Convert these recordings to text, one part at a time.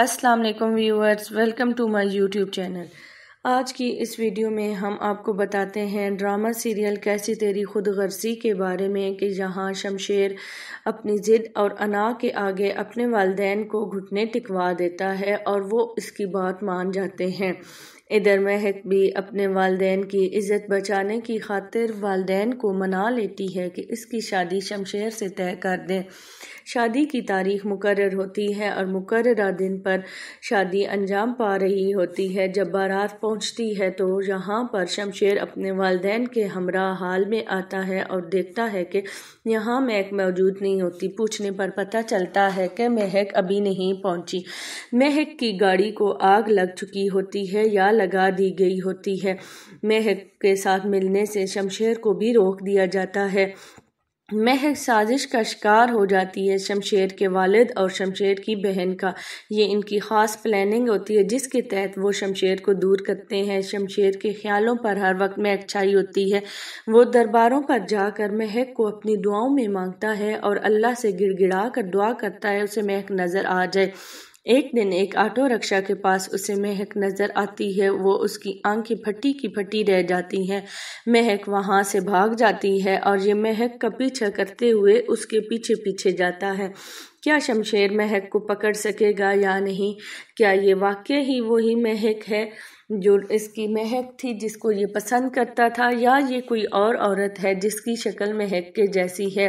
अस्सलाम वालेकुम viewers welcome to my YouTube channel आज की इस वीडियो में हम आपको बताते हैं ड्रामा सीरियल कैसी तेरी खुद गर्जी के बारे में कि यहाँ शमशेर अपनी ज़िद और अना के आगे अपने वालदेन को घुटने टिकवा देता है और वो इसकी बात मान जाते हैं इधर महक भी अपने वालदेन की इज़्ज़त बचाने की खातिर वालदेन को मना लेती है कि इसकी शादी शमशेर से तय कर दें शादी की तारीख मुकर होती है और मुकर दिन पर शादी अंजाम पा रही होती है जब बारात पहुंचती है तो यहाँ पर शमशेर अपने वालदेन के हमरा हाल में आता है और देखता है कि यहाँ महक मौजूद नहीं होती पूछने पर पता चलता है कि महक अभी नहीं पहुँची महक की गाड़ी को आग लग चुकी होती है या लगा दी गई होती है महक के साथ मिलने से शमशेर को भी रोक दिया जाता है महक साजिश का शिकार हो जाती है शमशेर के वालिद और शमशेर की बहन का ये इनकी ख़ास प्लानिंग होती है जिसके तहत वो शमशेर को दूर करते हैं शमशेर के ख्यालों पर हर वक्त में अच्छाई होती है वो दरबारों पर जाकर महक को अपनी दुआओं में मांगता है और अल्लाह से गिड़गिड़ा कर दुआ करता है उसे महक नज़र आ जाए एक दिन एक ऑटो रिक्शा के पास उसे महक नज़र आती है वो उसकी आंखें भट्टी की भट्टी रह जाती हैं महक वहाँ से भाग जाती है और ये महक का पीछा करते हुए उसके पीछे पीछे जाता है क्या शमशेर महक को पकड़ सकेगा या नहीं क्या ये वाक्य ही वही महक है जो इसकी महक थी जिसको ये पसंद करता था या ये कोई और औरत है जिसकी शक्ल महक के जैसी है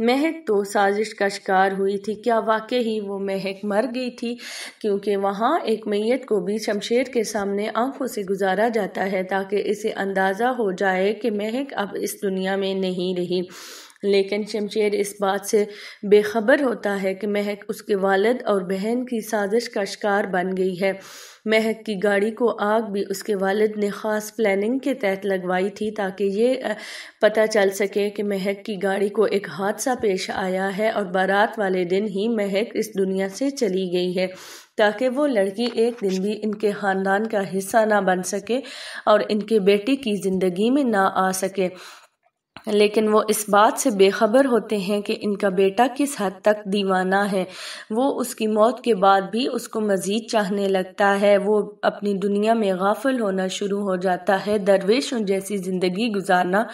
महक तो साजिश का शिकार हुई थी क्या वाकई ही वो महक मर गई थी क्योंकि वहाँ एक मैयत को भी शमशेर के सामने आंखों से गुजारा जाता है ताकि इसे अंदाज़ा हो जाए कि महक अब इस दुनिया में नहीं रही लेकिन शमशेर इस बात से बेखबर होता है कि महक उसके वालद और बहन की साजिश का शिकार बन गई है महक की गाड़ी को आग भी उसके वालद ने ख़ास प्लानिंग के तहत लगवाई थी ताकि ये पता चल सके कि महक की गाड़ी को एक हादसा पेश आया है और बारात वाले दिन ही महक इस दुनिया से चली गई है ताकि वो लड़की एक दिन भी इनके ख़ानदान का हिस्सा ना बन सके और इनके बेटे की ज़िंदगी में ना आ सके लेकिन वो इस बात से बेखबर होते हैं कि इनका बेटा किस हद तक दीवाना है वो उसकी मौत के बाद भी उसको मज़ीद चाहने लगता है वो अपनी दुनिया में गाफिल होना शुरू हो जाता है दरवेशों जैसी ज़िंदगी गुजारना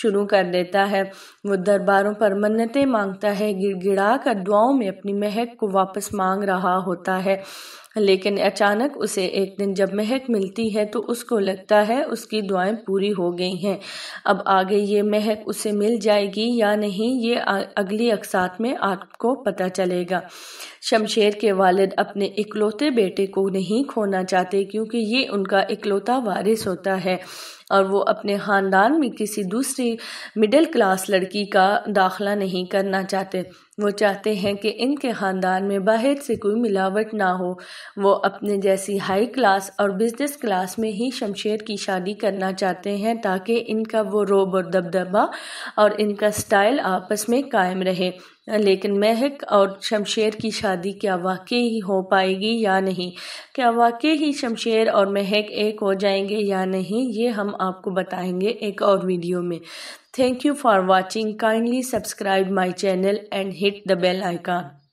शुरू कर देता है वो दरबारों पर मन्नतें मांगता है गिड़गिड़ा कर दुआओं में अपनी महक को वापस मांग रहा होता है लेकिन अचानक उसे एक दिन जब महक मिलती है तो उसको लगता है उसकी दुआएं पूरी हो गई हैं अब आगे ये महक उसे मिल जाएगी या नहीं ये अगली अकसात में आपको पता चलेगा शमशेर के वालिद अपने इकलौते बेटे को नहीं खोना चाहते क्योंकि ये उनका इकलौता वारिस होता है और वो अपने ख़ानदान में किसी दूसरी मिडिल क्लास लड़की का दाखला नहीं करना चाहते वो चाहते हैं कि इनके ख़ानदान में बाहर से कोई मिलावट ना हो वो अपने जैसी हाई क्लास और बिजनेस क्लास में ही शमशेर की शादी करना चाहते हैं ताकि इनका वो रोब और दबदबा और इनका स्टाइल आपस में कायम रहे लेकिन महक और शमशेर की शादी क्या वाकई ही हो पाएगी या नहीं क्या वाकई ही शमशेर और महक एक हो जाएंगे या नहीं ये हम आपको बताएंगे एक और वीडियो में thank you for watching kindly subscribe my channel and hit the bell icon